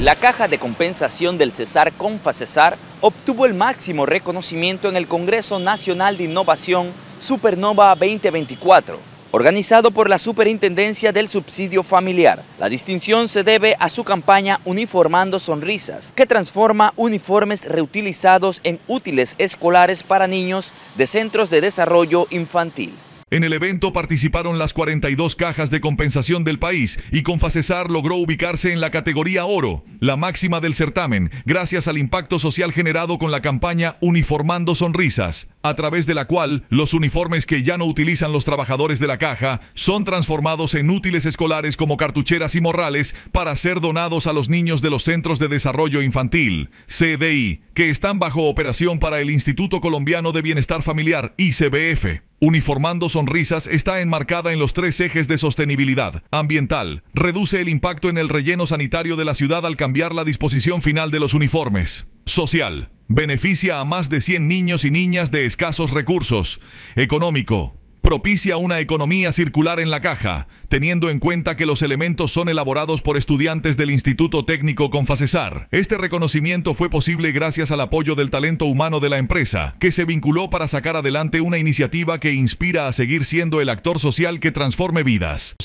La Caja de Compensación del Cesar César obtuvo el máximo reconocimiento en el Congreso Nacional de Innovación Supernova 2024, organizado por la Superintendencia del Subsidio Familiar. La distinción se debe a su campaña Uniformando Sonrisas, que transforma uniformes reutilizados en útiles escolares para niños de centros de desarrollo infantil. En el evento participaron las 42 cajas de compensación del país y Confacesar logró ubicarse en la categoría oro, la máxima del certamen, gracias al impacto social generado con la campaña Uniformando Sonrisas, a través de la cual los uniformes que ya no utilizan los trabajadores de la caja son transformados en útiles escolares como cartucheras y morrales para ser donados a los niños de los Centros de Desarrollo Infantil, CDI, que están bajo operación para el Instituto Colombiano de Bienestar Familiar, ICBF. Uniformando Sonrisas está enmarcada en los tres ejes de sostenibilidad. Ambiental. Reduce el impacto en el relleno sanitario de la ciudad al cambiar la disposición final de los uniformes. Social. Beneficia a más de 100 niños y niñas de escasos recursos. Económico propicia una economía circular en la caja, teniendo en cuenta que los elementos son elaborados por estudiantes del Instituto Técnico Confacesar. Este reconocimiento fue posible gracias al apoyo del talento humano de la empresa, que se vinculó para sacar adelante una iniciativa que inspira a seguir siendo el actor social que transforme vidas.